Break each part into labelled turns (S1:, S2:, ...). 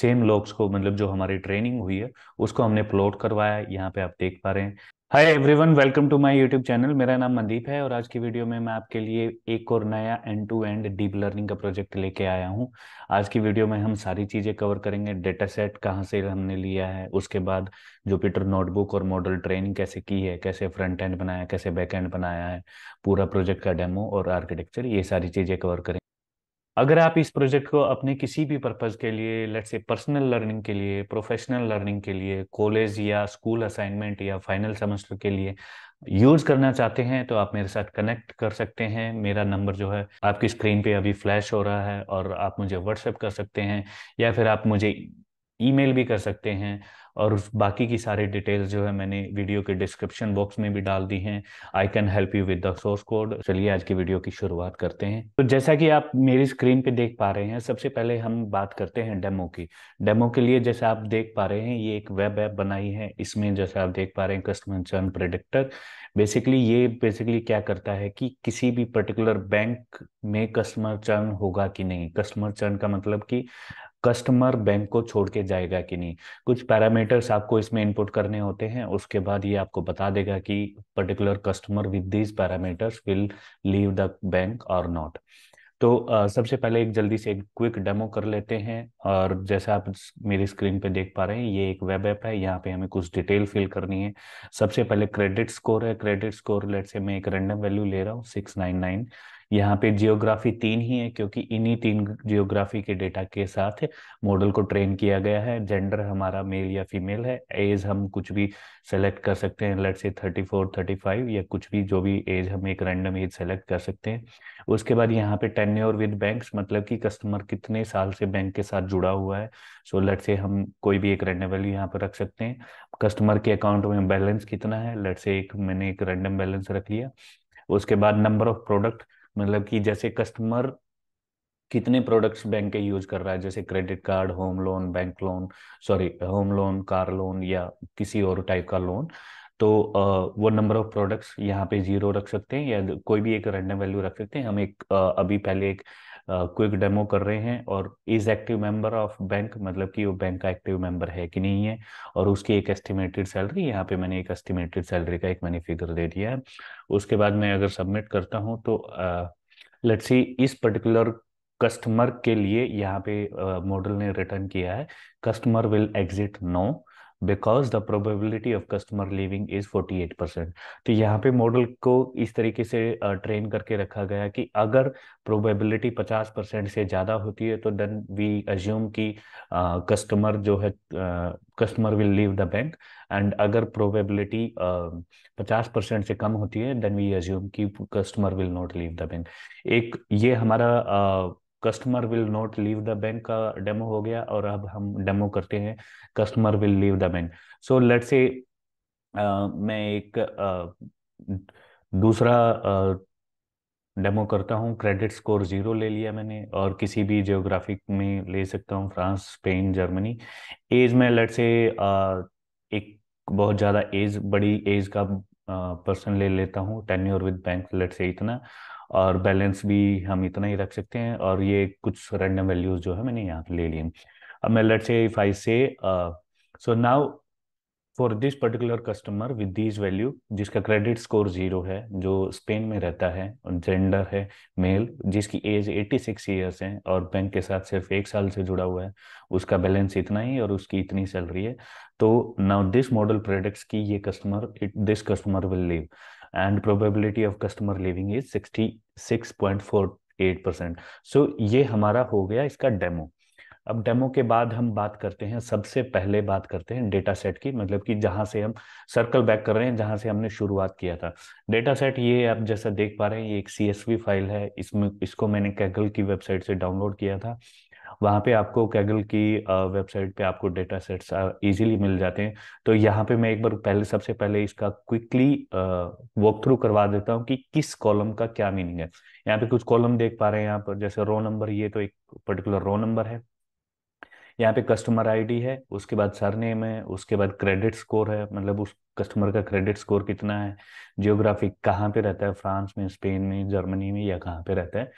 S1: Same logs को मतलब जो हमारी ट्रेनिंग हुई है उसको हमने प्लॉट करवाया है यहाँ पे आप देख पा रहे हैं hi everyone welcome to my YouTube channel मेरा नाम मंदीप है और आज की वीडियो में मैं आपके लिए एक और नया end to end deep learning का प्रोजेक्ट लेके आया हूँ आज की वीडियो में हम सारी चीज़ें कवर करेंगे डेटा सेट कहाँ से हमने लिया है उसके बाद जुपिटर नोटबुक और मॉडल ट्रेनिंग कैसे की है कैसे फ्रंट एंड बनाया कैसे बैक एंड बनाया है पूरा प्रोजेक्ट का डेमो और आर्किटेक्चर ये सारी चीज़ें कवर करेंगे अगर आप इस प्रोजेक्ट को अपने किसी भी पर्पज़ के लिए लेट्स से पर्सनल लर्निंग के लिए प्रोफेशनल लर्निंग के लिए कॉलेज या स्कूल असाइनमेंट या फाइनल सेमेस्टर के लिए यूज़ करना चाहते हैं तो आप मेरे साथ कनेक्ट कर सकते हैं मेरा नंबर जो है आपकी स्क्रीन पे अभी फ्लैश हो रहा है और आप मुझे व्हाट्सएप कर सकते हैं या फिर आप मुझे ईमेल भी कर सकते हैं और उस बाकी की सारी डिटेल्स जो है मैंने वीडियो के डिस्क्रिप्शन बॉक्स में भी डाल दी हैं I can help you with the source code चलिए आज की वीडियो की शुरुआत करते हैं तो जैसा कि आप मेरी स्क्रीन पे देख पा रहे हैं सबसे पहले हम बात करते हैं डेमो की डेमो के लिए जैसे आप देख पा रहे हैं ये एक वेब ऐप बनाई है इसमें जैसे आप देख पा रहे हैं कस्टमर चर्न प्रेडिक्टर बेसिकली ये बेसिकली क्या करता है कि किसी भी पर्टिकुलर बैंक में कस्टमर चर्न होगा कि नहीं कस्टमर चर्न का मतलब कि कस्टमर बैंक को छोड़ के जाएगा कि नहीं कुछ पैरामीटर्स आपको इसमें इनपुट करने होते हैं उसके बाद ये आपको बता देगा कि particular customer with these parameters will leave the bank और नॉट तो सबसे पहले एक जल्दी से एक क्विक डेमो कर लेते हैं और जैसा आप मेरी स्क्रीन पे देख पा रहे हैं ये एक वेब ऐप है यहाँ पे हमें कुछ डिटेल फिल करनी है सबसे पहले क्रेडिट स्कोर है क्रेडिट स्कोर लेट से मैं एक रैंडम वैल्यू ले रहा हूँ सिक्स नाइन नाइन यहाँ पे जियोग्राफी तीन ही है क्योंकि इन्हीं तीन जियोग्राफी के डेटा के साथ मॉडल को ट्रेन किया गया है जेंडर हमारा मेल या फीमेल है एज हम कुछ भी सेलेक्ट कर सकते हैं लेट से थर्टी फोर थर्टी फाइव या कुछ भी जो भी एज हम एक रैंडम एज सेलेक्ट कर सकते हैं उसके बाद यहाँ पे टेन्योर विद बैंक मतलब कि कस्टमर कितने साल से बैंक के साथ जुड़ा हुआ है सो लट लेट से हम कोई भी एक रैंडम वैल्यू यहाँ पर रख सकते हैं कस्टमर के अकाउंट में बैलेंस कितना है लेट से एक मैंने एक रैंडम बैलेंस रख लिया उसके बाद नंबर ऑफ प्रोडक्ट मतलब कि जैसे कस्टमर कितने प्रोडक्ट्स बैंक के यूज कर रहा है जैसे credit card home loan bank loan sorry home loan car loan या किसी और टाइप का लोन तो वो नंबर ऑफ प्रोडक्ट्स यहाँ पे जीरो रख सकते हैं या कोई भी एक रैंडम वैल्यू रख सकते हैं हम एक अभी पहले एक क्विक डेमो कर रहे हैं और is active member of bank मतलब कि वो बैंक का एक्टिव मेंबर है कि नहीं है और उसकी एक एस्टिमेटेड सैलरी यहाँ पे मैंने एक एस्टिमेटेड सैलरी का एक मैंने फिगर दे दिया है उसके बाद मैं अगर सबमिट करता हूँ तो लेट्स सी इस पर्टिकुलर कस्टमर के लिए यहाँ पे मॉडल ने रिटर्न किया है customer will exit no because the probability of customer leaving is forty eight percent तो यहाँ पे मॉडल को इस तरीके से ट्रेन करके रखा गया कि अगर प्रोबेबिलिटी पचास परसेंट से ज़्यादा होती है तो देन वी अज्यूम की कस्टमर जो है customer will leave the bank and अगर प्रोबेबिलिटी पचास परसेंट से कम होती है देन वी अज्यूम की customer will not leave the bank एक ये हमारा uh, customer will not leave the bank का डेमो हो गया और अब हम डेमो करते हैं customer will leave the bank so let's say मैं एक uh, दूसरा डेमो uh, करता हूँ क्रेडिट स्कोर जीरो ले लिया मैंने और किसी भी जियोग्राफिक में ले सकता हूँ फ्रांस स्पेन जर्मनी एज में लेट से uh, एक बहुत ज़्यादा एज बड़ी एज का पर्सन uh, ले लेता हूँ टेन्योर विद बैंक लेट से इतना और बैलेंस भी हम इतना ही रख सकते हैं और ये कुछ रैंडम वैल्यूज जो है मैंने यहाँ पे ले लिए अब मैं लेट से if I say so now for this particular customer with this value जिसका क्रेडिट स्कोर जीरो है जो स्पेन में रहता है जेंडर है मेल जिसकी एज 86 सिक्स ईयर्स है और बैंक के साथ सिर्फ एक साल से जुड़ा हुआ है उसका बैलेंस इतना ही और उसकी इतनी सैलरी है तो नाउ दिस मॉडल प्रोडक्ट्स की ये customer this customer will leave and probability of customer leaving is sixty six point four eight percent so ये हमारा हो गया इसका डेमो अब डेमो के बाद हम बात करते हैं सबसे पहले बात करते हैं डेटा सेट की मतलब कि जहां से हम सर्कल बैक कर रहे हैं जहां से हमने शुरुआत किया था डेटा सेट ये आप जैसा देख पा रहे हैं ये एक सी फाइल है इसमें इसको मैंने कैगल की वेबसाइट से डाउनलोड किया था वहाँ पे आपको कैगल की वेबसाइट पे आपको डेटा सेट्स इजीली मिल जाते हैं तो यहाँ पे मैं एक बार पहले सबसे पहले इसका क्विकली वॉक थ्रू करवा देता हूँ कि किस कॉलम का क्या मीनिंग है यहाँ पे कुछ कॉलम देख पा रहे हैं यहाँ पर जैसे रो नंबर ये तो एक पर्टिकुलर रो नंबर है यहाँ पे कस्टमर आईडी है उसके बाद सरनेम है उसके बाद क्रेडिट स्कोर है मतलब उस कस्टमर का क्रेडिट स्कोर कितना है जियोग्राफिक कहाँ पे रहता है फ्रांस में स्पेन में जर्मनी में या कहाँ पे रहता है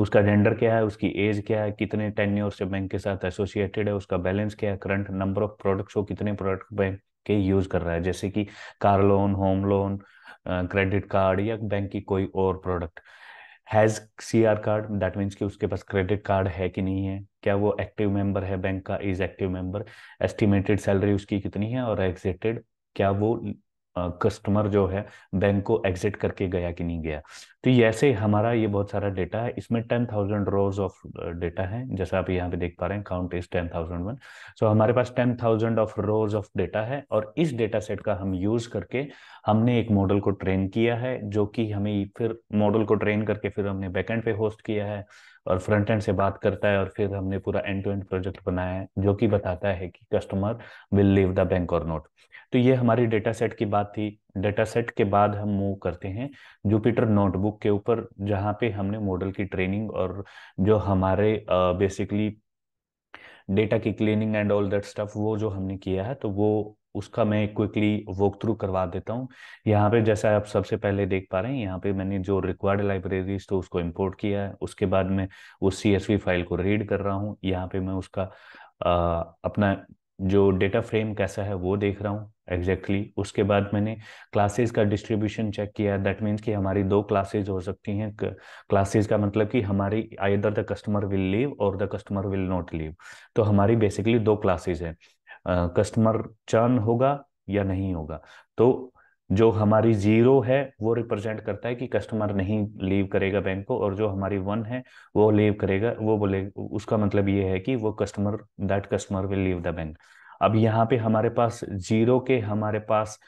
S1: उसका जेंडर क्या है उसकी एज क्या है कितने टेन ईयर से बैंक के साथ एसोसिएटेड है उसका बैलेंस क्या है करंट नंबर ऑफ प्रोडक्ट्स हो कितने प्रोडक्ट बैंक के यूज कर रहा है जैसे कि car loan home loan credit card या बैंक की कोई और product has C R card that means कि उसके पास क्रेडिट कार्ड है कि नहीं है क्या वो एक्टिव मेंबर है बैंक का is active member estimated salary उसकी कितनी है और एग्जिटेड क्या वो कस्टमर जो है बैंक को एग्जिट करके गया कि नहीं गया तो ये ऐसे हमारा ये बहुत सारा डेटा है इसमें ten thousand rows of data है जैसा आप यहाँ पे देख पा रहे हैं count is ten thousand one so हमारे पास ten thousand of rows of data है और इस डेटा सेट का हम यूज करके हमने एक मॉडल को ट्रेन किया है जो कि हमें फिर मॉडल को ट्रेन करके फिर हमने बैकेंड पे होस्ट किया है और फ्रंट एंड से बात करता है और फिर हमने पूरा एंड टू एंड प्रोजेक्ट बनाया है जो कि बताता है कि customer will leave the bank और नोट तो ये हमारी डेटा सेट की बात थी डेटा सेट के बाद हम मूव करते हैं जुपिटर नोटबुक के ऊपर जहाँ पे हमने मॉडल की ट्रेनिंग और जो हमारे बेसिकली डेटा की cleaning and all that stuff वो जो हमने किया है तो वो उसका मैं क्विकली वॉक थ्रू करवा देता हूँ यहाँ पे जैसा आप सबसे पहले देख पा रहे हैं यहाँ पे मैंने जो रिक्वायर्ड लाइब्रेरीज तो उसको इंपोर्ट किया है उसके बाद मैं उस सी फाइल को रीड कर रहा हूँ यहाँ पे मैं उसका आ, अपना जो डेटा फ्रेम कैसा है वो देख रहा हूँ एग्जैक्टली exactly. उसके बाद मैंने क्लासेस का डिस्ट्रीब्यूशन चेक किया दैट मीन्स कि हमारी दो क्लासेस हो सकती हैं क्लासेस का मतलब कि हमारी either the customer will leave और the customer will not leave तो हमारी बेसिकली दो क्लासेस हैं कस्टमर चर्न होगा या नहीं होगा तो जो हमारी जीरो है वो रिप्रेजेंट करता है कि कस्टमर नहीं लीव करेगा बैंक को और जो हमारी वन है वो लीव करेगा वो बोले उसका मतलब ये है कि वो customer that customer will leave the bank अब यहाँ पे हमारे पास जीरो के हमारे पास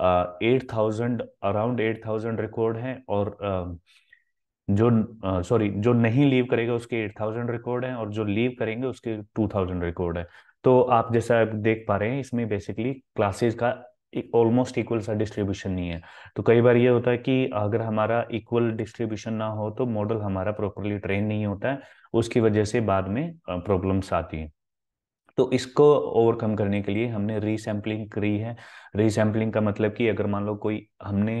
S1: eight thousand around eight thousand record हैं और uh, जो सॉरी uh, जो नहीं लीव करेगा उसके एट थाउजेंड रिकॉर्ड है और जो लीव करेंगे उसके टू थाउजेंड रिकॉर्ड है तो आप जैसा देख पा रहे हैं इसमें बेसिकली क्लासेस का ऑलमोस्ट इक्वल सा डिस्ट्रीब्यूशन नहीं है तो कई बार ये होता है कि अगर हमारा इक्वल डिस्ट्रीब्यूशन ना हो तो मॉडल हमारा प्रॉपरली ट्रेन नहीं होता है उसकी वजह से बाद में प्रॉब्लम्स आती हैं तो इसको ओवरकम करने के लिए हमने रीसैम्पलिंग करी है रीसैम्पलिंग का मतलब कि अगर मान लो कोई हमने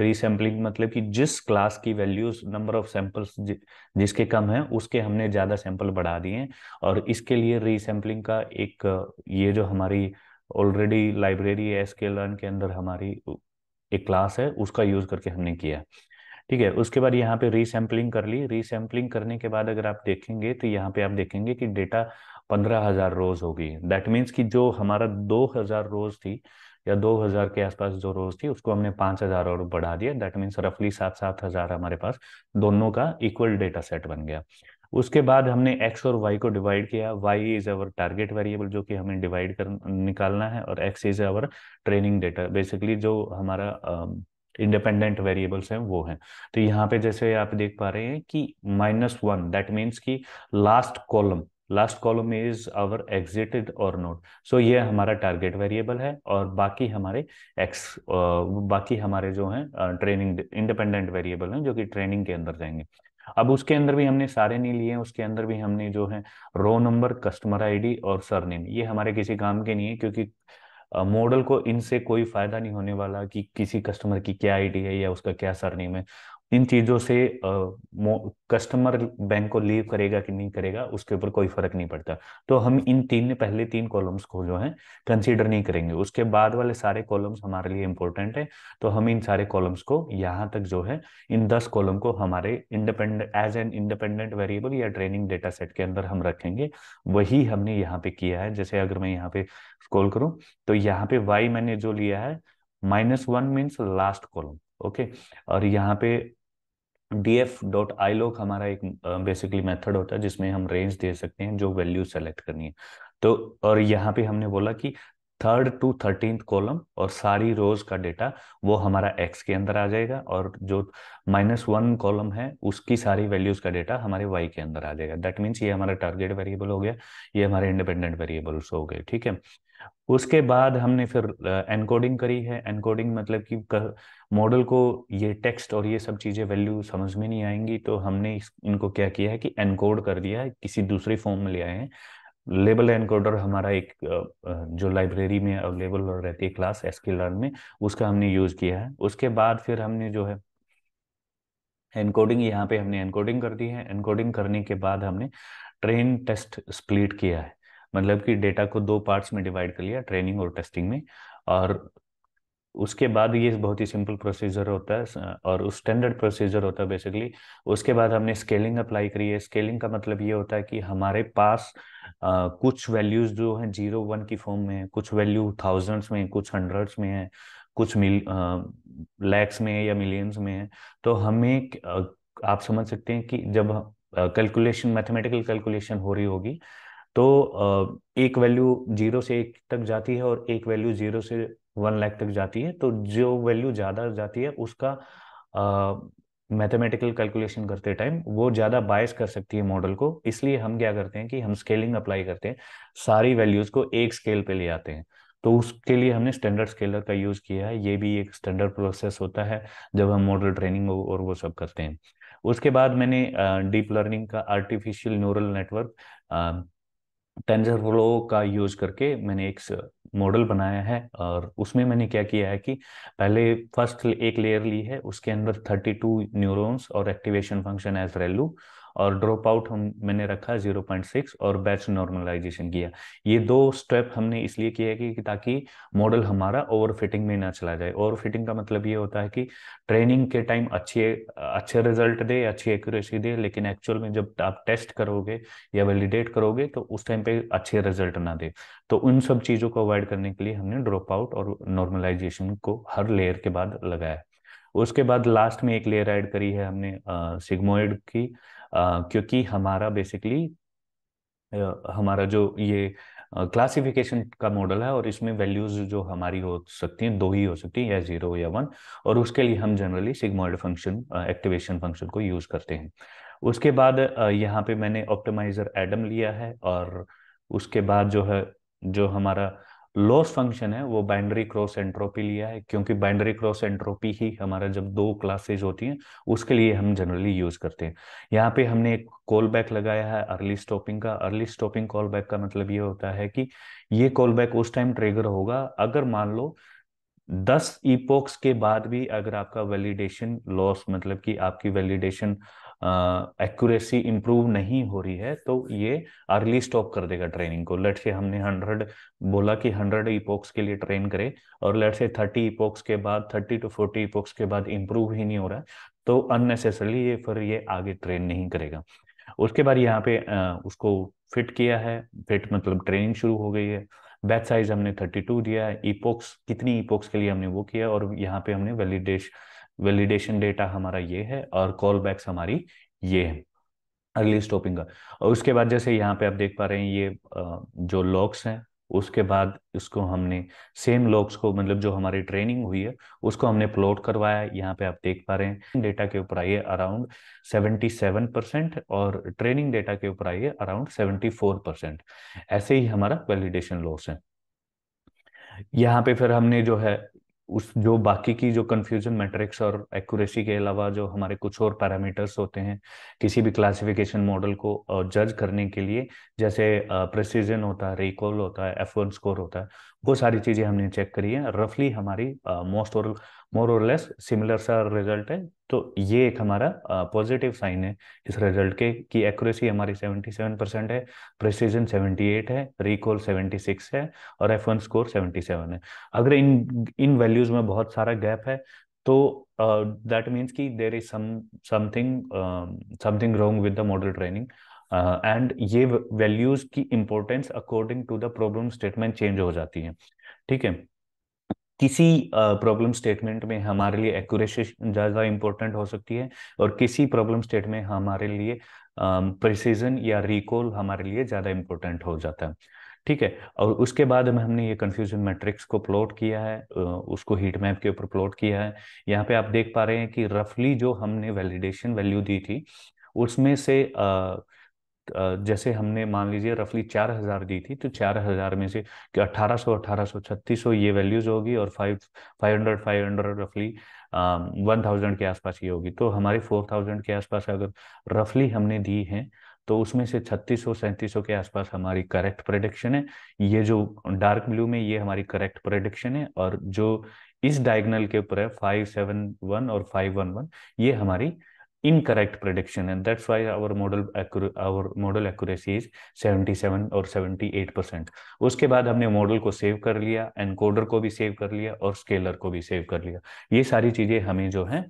S1: रीसैम्पलिंग मतलब कि जिस क्लास की वैल्यूज नंबर ऑफ सैंपल्स जिसके कम है उसके हमने ज़्यादा सैंपल बढ़ा दिए और इसके लिए रीसैम्पलिंग का एक ये जो हमारी already library S K learn के अंदर हमारी एक क्लास है उसका यूज करके हमने किया ठीक है उसके बाद यहाँ पे रीसैम्पलिंग कर ली रीसैम्पलिंग करने के बाद अगर आप देखेंगे तो यहाँ पे आप देखेंगे कि डेटा पंद्रह हजार रोज होगी दैट मीन्स कि जो हमारा दो हजार रोज थी या दो हजार के आसपास जो रोज थी उसको हमने पांच हजार और बढ़ा दिया दैट मीन्स रफली सात सात हजार हमारे पास दोनों का इक्वल डेटा सेट बन गया उसके बाद हमने एक्स और वाई को डिवाइड किया Y is our target variable जो कि हमें डिवाइड कर निकालना है और X is our training data basically जो हमारा इंडिपेंडेंट वेरिएबल्स हैं वो हैं तो यहाँ पे जैसे आप देख पा रहे हैं कि माइनस वन दैट मीन्स कि last column last column is our exited और नोट सो ये हमारा टारगेट वेरिएबल है और बाकी हमारे एक्स बाकी हमारे जो हैं ट्रेनिंग इंडिपेंडेंट वेरिएबल हैं जो कि ट्रेनिंग के अंदर जाएंगे अब उसके अंदर भी हमने सारे नहीं लिए हैं उसके अंदर भी हमने जो है रो नंबर कस्टमर आईडी और सरनेम ये हमारे किसी काम के नहीं है क्योंकि मॉडल को इनसे कोई फायदा नहीं होने वाला कि किसी कस्टमर की क्या आईडी है या उसका क्या सरनेम है इन चीजों से कस्टमर बैंक को लीव करेगा कि नहीं करेगा उसके ऊपर कोई फर्क नहीं पड़ता तो हम इन तीन पहले तीन कॉलम्स को जो है कंसीडर नहीं करेंगे उसके बाद वाले सारे कॉलम्स हमारे लिए इंपॉर्टेंट है तो हम इन सारे कॉलम्स को यहाँ तक जो है इन दस कॉलम को हमारे independent as an independent variable या ट्रेनिंग डेटा सेट के अंदर हम रखेंगे वही हमने यहाँ पे किया है जैसे अगर मैं यहाँ पे स्कोल करूँ तो यहाँ पे वाई मैंने जो लिया है minus one means last column okay और यहाँ पे डी एफ डॉट आई लोग हमारा एक बेसिकली मेथड होता है जिसमें हम रेंज दे सकते हैं जो वैल्यू सेलेक्ट करनी है तो और यहाँ पे हमने बोला कि थर्ड टू थर्टींथ कॉलम और सारी रोज का डेटा वो हमारा एक्स के अंदर आ जाएगा और जो माइनस वन कॉलम है उसकी सारी वैल्यूज का डेटा हमारे वाई के अंदर आ जाएगा दैट मीन्स ये हमारा टारगेट वेरिएबल हो गया ये हमारे इंडिपेंडेंट वेरिएबल्स हो गए ठीक है उसके बाद हमने फिर एनकोडिंग करी है एनकोडिंग मतलब कि मॉडल को ये टेक्स्ट और ये सब चीज़ें वैल्यू समझ में नहीं आएंगी तो हमने इनको क्या किया है कि एनकोड कर दिया है किसी दूसरे फॉर्म में ले आए हैं लेबल एनकोडर हमारा एक जो लाइब्रेरी में अवेलेबल रहती है क्लास एस लर्न में उसका हमने यूज़ किया है उसके बाद फिर हमने जो है एनकोडिंग यहाँ पे हमने एनकोडिंग कर दी है एनकोडिंग करने के बाद हमने ट्रेन टेस्ट स्प्लिट किया है मतलब कि डेटा को दो पार्ट्स में डिवाइड कर लिया ट्रेनिंग और टेस्टिंग में और उसके बाद ये बहुत ही सिंपल प्रोसीजर होता है और उस स्टैंडर्ड प्रोसीजर होता है बेसिकली उसके बाद हमने स्केलिंग अप्लाई करी है स्केलिंग का मतलब ये होता है कि हमारे पास आ, कुछ वैल्यूज जो हैं जीरो वन की फॉर्म में है कुछ वैल्यू थाउजेंड्स में कुछ हंड्रेड्स में है कुछ मिल लैक्स में है या मिलियंस में है तो हमें आप समझ सकते हैं कि जब कैलकुलेशन मैथमेटिकल कैलकुलेशन हो रही होगी तो एक वैल्यू जीरो से एक तक जाती है और एक वैल्यू जीरो से वन लाख तक जाती है तो जो वैल्यू ज़्यादा जाती है उसका मैथमेटिकल कैलकुलेशन करते टाइम वो ज़्यादा बायस कर सकती है मॉडल को इसलिए हम क्या करते हैं कि हम स्केलिंग अप्लाई करते हैं सारी वैल्यूज़ को एक स्केल पे ले आते हैं तो उसके लिए हमने स्टैंडर्ड स्केलर का यूज़ किया है ये भी एक स्टैंडर्ड प्रोसेस होता है जब हम मॉडल ट्रेनिंग और वो सब करते हैं उसके बाद मैंने डीप लर्निंग का artificial neural network TensorFlow का यूज करके मैंने एक मॉडल बनाया है और उसमें मैंने क्या किया है कि पहले फर्स्ट एक लेयर ली है उसके अंदर 32 न्यूरॉन्स और एक्टिवेशन फंक्शन एज वैल्यू और ड्रॉप आउट हम मैंने रखा 0.6 और बैच नॉर्मलाइजेशन किया ये दो स्टेप हमने इसलिए किया कि, कि ताकि मॉडल हमारा ओवरफिटिंग में ना चला जाए ओवरफिटिंग का मतलब ये होता है कि ट्रेनिंग के टाइम अच्छे अच्छे रिजल्ट दे अच्छी एक्यूरेसी दे लेकिन एक्चुअल में जब आप टेस्ट करोगे या वैलिडेट करोगे तो उस टाइम पे अच्छे रिजल्ट ना दे तो उन सब चीज़ों को अवॉइड करने के लिए हमने ड्रॉप आउट और नॉर्मलाइजेशन को हर लेयर के बाद लगाया उसके बाद लास्ट में एक लेयर ऐड करी है हमने सिग्मोइड की क्योंकि हमारा बेसिकली हमारा जो ये क्लासिफिकेशन का मॉडल है और इसमें वैल्यूज जो हमारी हो सकती हैं दो ही हो सकती हैं या जीरो या वन और उसके लिए हम generally sigmoid function activation function को यूज करते हैं उसके बाद यहाँ पे मैंने ऑप्टिमाइजर एडम लिया है और उसके बाद जो है जो हमारा लॉस फंक्शन है वो बाइंड्री क्रॉस एंट्रोपी लिया है क्योंकि बाइंड्री क्रॉस एंट्रोपी ही हमारा जब दो क्लासेज होती हैं उसके लिए हम जनरली यूज करते हैं यहाँ पे हमने एक कॉल बैक लगाया है अर्ली स्टॉपिंग का अर्ली स्टॉपिंग कॉल बैक का मतलब ये होता है कि ये कॉल बैक उस टाइम ट्रेगर होगा अगर मान लो दस ईपोक्स के बाद भी अगर आपका वैलिडेशन लॉस मतलब कि आपकी वैलिडेशन एक्यूरेसी इंप्रूव नहीं हो रही है तो ये अर्ली स्टॉप कर देगा ट्रेनिंग को लेट से हमने हंड्रेड बोला कि हंड्रेड इपोक्स के लिए ट्रेन करें और लेट से थर्टी इपोक्स के बाद थर्टी टू फोर्टी इपोक्स के बाद इंप्रूव ही नहीं हो रहा तो अननेसेसरली ये फिर ये आगे ट्रेन नहीं करेगा उसके बाद यहाँ पे आ, उसको फिट किया है फिट मतलब ट्रेनिंग शुरू हो गई है बैच साइज हमने थर्टी टू दिया है ईपोक्स कितनी ईपोक्स के लिए हमने वो किया और यहाँ पे हमने वैलिडेशन वैलिडेशन डेटा हमारा ये है और कॉल बैक्स हमारी ये है अर्ली स्टॉपिंग का और उसके बाद जैसे यहाँ पे आप देख पा रहे हैं ये जो लॉक्स हैं उसके बाद इसको हमने सेम लॉक्स को मतलब जो हमारी ट्रेनिंग हुई है उसको हमने प्लॉट करवाया यहाँ पे आप देख पा रहे हैं डेटा के ऊपर आइए अराउंड 77 परसेंट और ट्रेनिंग डेटा के ऊपर आइए अराउंड 74 परसेंट ऐसे ही हमारा वैलिडेशन लॉस है यहाँ पे फिर हमने जो है उस जो बाकी की जो कन्फ्यूजन मैट्रिक्स और एक्यूरेसी के अलावा जो हमारे कुछ और पैरामीटर्स होते हैं किसी भी क्लासिफिकेशन मॉडल को जज करने के लिए जैसे प्रेसिजन होता है रिकॉल होता है एफ वन स्कोर होता है वो सारी चीज़ें हमने चेक करी है रफली हमारी मोस्ट और मोर और लेस सिमिलर सा रिजल्ट है तो ये एक हमारा पॉजिटिव साइन है इस रिजल्ट के कि एक्यूरेसी हमारी 77 परसेंट है प्रिसीजन 78 है रिकॉल 76 है और एफ वन स्कोर 77 है अगर इन इन वैल्यूज में बहुत सारा गैप है तो दैट मीन्स कि there is something something wrong with the model training and ये वैल्यूज की importance according to the problem statement change हो जाती है ठीक है किसी प्रॉब्लम स्टेटमेंट में हमारे लिए एक्यूरेसी ज़्यादा इम्पोर्टेंट हो सकती है और किसी प्रॉब्लम स्टेट में हमारे लिए प्रिसीजन या रिकॉल हमारे लिए ज़्यादा इम्पोर्टेंट हो जाता है ठीक है और उसके बाद में हमने ये कन्फ्यूजन मैट्रिक्स को प्लॉट किया है उसको हीट मैप के ऊपर प्लॉट किया है यहाँ पे आप देख पा रहे हैं कि रफली जो हमने वैलिडेशन वैल्यू दी थी उसमें से uh, जैसे हमने मान लीजिए रफली चार हजार दी थी तो चार हजार में से कि अठारह सौ अठारह सौ छत्तीस सौ ये वैल्यूज होगी और five five hundred five hundred रफली वन थाउजेंड के आसपास ये होगी तो हमारे फोर थाउजेंड के आसपास अगर रफली हमने दी है तो उसमें से छत्तीस सौ सैंतीस सौ के आसपास हमारी करेक्ट प्रोडिक्शन है ये जो डार्क ब्लू में ये हमारी करेक्ट प्रोडिक्शन है और जो इस डायगनल के ऊपर है फाइव सेवन वन और फाइव वन वन ये हमारी incorrect prediction and that's why our model our model accuracy is 77 और 78 परसेंट उसके बाद हमने मॉडल को सेव कर लिया एनकोडर को भी सेव कर लिया और स्केलर को भी सेव कर लिया ये सारी चीजें हमें जो है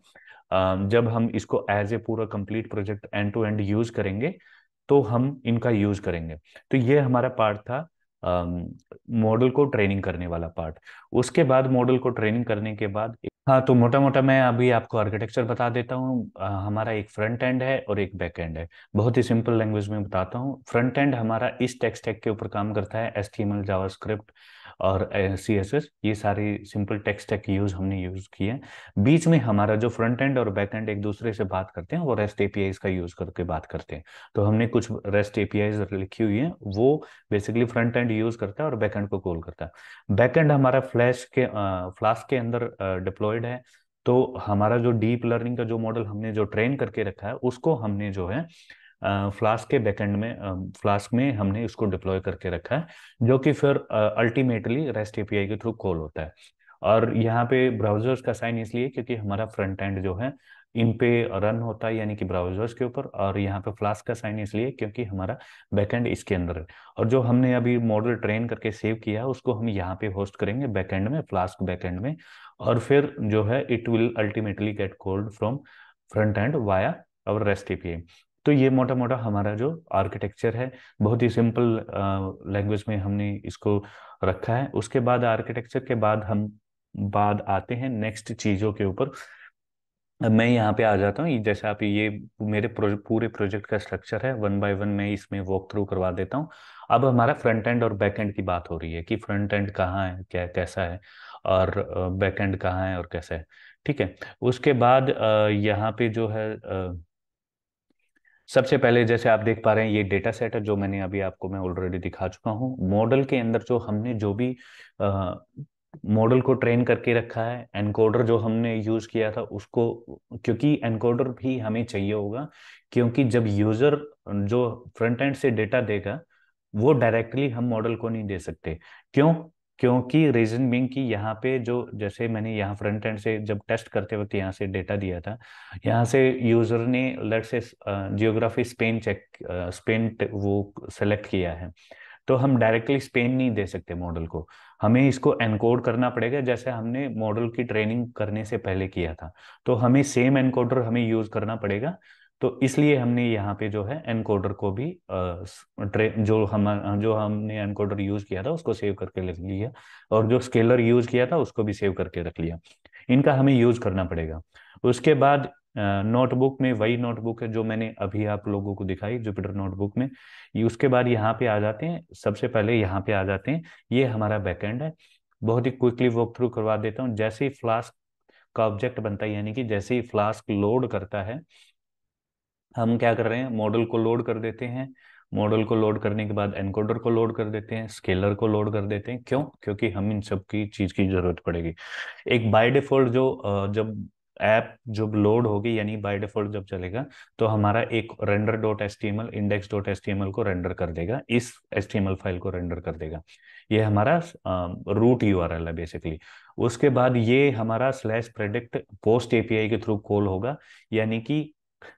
S1: जब हम इसको एज ए पूरा complete project end to end use करेंगे तो हम इनका यूज करेंगे तो ये हमारा पार्ट था मॉडल को ट्रेनिंग करने वाला पार्ट उसके बाद मॉडल को ट्रेनिंग करने के बाद हाँ तो मोटा मोटा मैं अभी आपको आर्किटेक्चर बता देता हूँ हमारा एक फ्रंट एंड है और एक बैक एंड है बहुत ही सिंपल लैंग्वेज में बताता हूँ फ्रंट एंड हमारा इस टेक्स्ट टेक के ऊपर काम करता है H T M L JavaScript और सी एस एस ये सारी सिंपल टेक्स्ट टेक यूज हमने यूज किए हैं बीच में हमारा जो फ्रंट एंड और बैक एंड एक दूसरे से बात करते हैं वो रेस्ट एपीआई का यूज करके बात करते हैं तो हमने कुछ रेस्ट एपीआई लिखी हुई है वो बेसिकली फ्रंट एंड यूज करता है और बैक एंड को कॉल करता है बैक एंड हमारा फ्लैश के फ्लास्क के अंदर डिप्लॉयड है तो हमारा जो डीप लर्निंग का जो मॉडल हमने जो ट्रेन करके रखा है उसको हमने जो है फ्लास्क के बैकेंड में फ्लास्क में हमने इसको डिप्लॉय करके रखा है जो कि फिर अल्टीमेटली रेस्ट एपीआई के थ्रू कॉल होता है और यहाँ पे ब्राउजर्स का साइन इसलिए क्योंकि हमारा फ्रंट एंड जो है इन पे रन होता है यानी कि ब्राउजर्स के ऊपर और यहाँ पे फ्लास्क का साइन इसलिए क्योंकि हमारा बैकएंड इसके अंदर है और जो हमने अभी मॉडल ट्रेन करके सेव किया है उसको हम यहाँ पे होस्ट करेंगे बैकएंड में फ्लास्क बैकएंड में और फिर जो है it will ultimately get called from front end via और रेस्ट एपीआई तो ये मोटा मोटा हमारा जो आर्किटेक्चर है बहुत ही सिंपल लैंग्वेज में हमने इसको रखा है उसके बाद आर्किटेक्चर के बाद हम बाद आते हैं नेक्स्ट चीज़ों के ऊपर मैं यहाँ पे आ जाता हूँ जैसे आप ये मेरे प्रोज, पूरे प्रोजेक्ट का स्ट्रक्चर है वन बाय वन मैं इसमें वॉक थ्रू करवा देता हूँ अब हमारा फ्रंट एंड और बैक एंड की बात हो रही है कि फ्रंट एंड कहाँ है क्या कैसा है और बैक एंड कहाँ है और कैसा है ठीक है उसके बाद यहाँ पे जो है सबसे पहले जैसे आप देख पा रहे हैं ये डेटा सेट है जो मैंने अभी आपको मैं ऑलरेडी दिखा चुका हूँ मॉडल के अंदर जो हमने जो भी मॉडल को ट्रेन करके रखा है एनकोडर जो हमने यूज किया था उसको क्योंकि एनकोडर भी हमें चाहिए होगा क्योंकि जब यूजर जो फ्रंट एंड से डेटा देगा वो डायरेक्टली हम मॉडल को नहीं दे सकते क्यों क्योंकि रीजन बिंग की यहाँ पे जो जैसे मैंने यहाँ फ्रंट एंड से जब टेस्ट करते वक्त यहाँ से डेटा दिया था यहाँ से यूजर ने let's say geography Spain check Spain वो सेलेक्ट किया है तो हम डायरेक्टली स्पेन नहीं दे सकते मॉडल को हमें इसको एनकोड करना पड़ेगा जैसे हमने मॉडल की ट्रेनिंग करने से पहले किया था तो हमें सेम एनकोडर हमें यूज करना पड़ेगा तो इसलिए हमने यहाँ पे जो है एनकोडर को भी जो हम जो हमने एनकोडर यूज किया था उसको सेव करके रख लिया और जो स्केलर यूज किया था उसको भी सेव करके रख लिया इनका हमें यूज करना पड़ेगा उसके बाद नोटबुक में वही नोटबुक है जो मैंने अभी आप लोगों को दिखाई जुपिटर नोटबुक में उसके बाद यहाँ पे आ जाते हैं सबसे पहले यहाँ पे आ जाते हैं ये हमारा बैकएंड है बहुत ही क्विकली वॉक थ्रू करवा देता हूँ जैसे ही फ्लास्क का ऑब्जेक्ट बनता है यानी कि जैसे ही फ्लास्क लोड करता है हम क्या कर रहे हैं मॉडल को लोड कर देते हैं मॉडल को लोड करने के बाद एनकोडर को लोड कर देते हैं स्केलर को लोड कर देते हैं क्यों क्योंकि हम इन सब की चीज की जरूरत पड़ेगी एक बाय डिफॉल्ट जो जब ऐप जब लोड होगी यानी बाय डिफॉल्ट जब चलेगा तो हमारा एक render dot H T M L index dot H T M L को रेंडर कर देगा इस H T M L file को रेंडर कर देगा ये हमारा रूट यू आर एल है बेसिकली उसके बाद ये हमारा स्लैश प्रोडक्ट पोस्ट एपीआई के थ्रू कॉल होगा यानी कि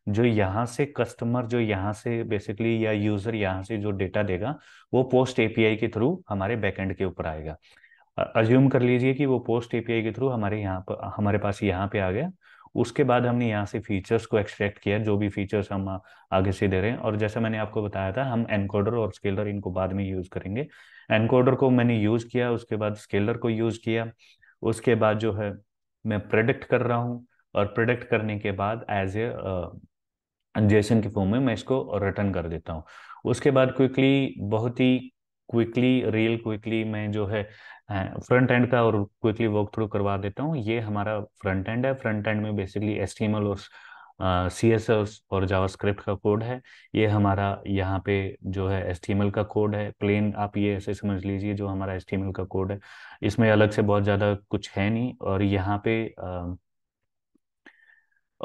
S1: जो यहाँ से कस्टमर जो यहाँ से बेसिकली या यूजर यहाँ से जो डेटा देगा वो पोस्ट एपीआई के थ्रू हमारे बैकएंड के ऊपर आएगा अज्यूम कर लीजिए कि वो पोस्ट एपीआई के थ्रू हमारे यहाँ पर हमारे पास यहाँ पे आ गया उसके बाद हमने यहाँ से फीचर्स को एक्सट्रैक्ट किया जो भी फीचर्स हम आगे से दे रहे हैं और जैसा मैंने आपको बताया था हम एनकोडर और स्केलर इनको बाद में यूज करेंगे एनकोडर को मैंने यूज किया उसके बाद स्केलर को यूज किया उसके बाद जो है मैं प्रेडिक्ट कर रहा हूँ और प्रोडक्ट करने के बाद एज ए जेसन के फॉर्म में मैं इसको रिटर्न कर देता हूँ उसके बाद क्विकली बहुत ही क्विकली रियल क्विकली मैं जो है फ्रंट एंड का और क्विकली वर्क थ्रू करवा देता हूँ ये हमारा फ्रंट एंड है फ्रंट एंड में बेसिकली एस और सी एस एस और जावास्क्रिप्ट का कोड है ये हमारा यहाँ पे जो है एस का कोड है प्लेन आप ये ऐसे समझ लीजिए जो हमारा एस का कोड है इसमें अलग से बहुत ज़्यादा कुछ है नहीं और यहाँ पे uh,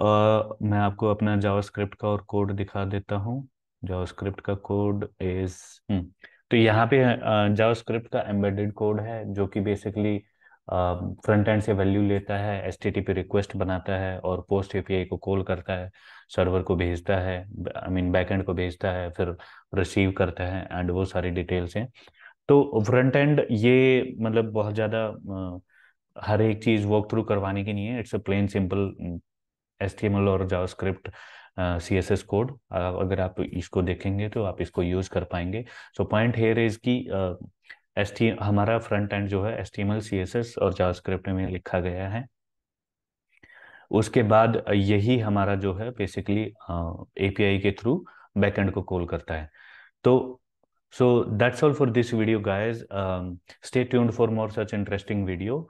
S1: और मैं आपको अपना जावास्क्रिप्ट का और कोड दिखा देता हूँ जावास्क्रिप्ट का कोड इज हम्म, तो यहाँ पे जावास्क्रिप्ट का एम्बेडेड कोड है जो कि बेसिकली फ्रंट एंड से वैल्यू लेता है एस टी टी रिक्वेस्ट बनाता है और पोस्ट ए पी आई को कॉल करता है सर्वर को भेजता है आई मीन बैक एंड को भेजता है फिर रिसीव करता है एंड वो सारी डिटेल्स हैं तो फ्रंट एंड ये मतलब बहुत ज़्यादा हर एक चीज़ वर्क थ्रू करवाने की नहीं है it's a plain simple S और JavaScript C S S code अगर आप इसको देखेंगे तो आप इसको यूज कर पाएंगे सो पॉइंट हेयर इज की एस टी हमारा फ्रंट एंड जो है H T M C S S और जावास्क्रिप्ट में लिखा गया है उसके बाद यही हमारा जो है बेसिकली एपीआई uh, के थ्रू बैकएंड को कॉल करता है तो so that's all for this video guys stay tuned for more such interesting video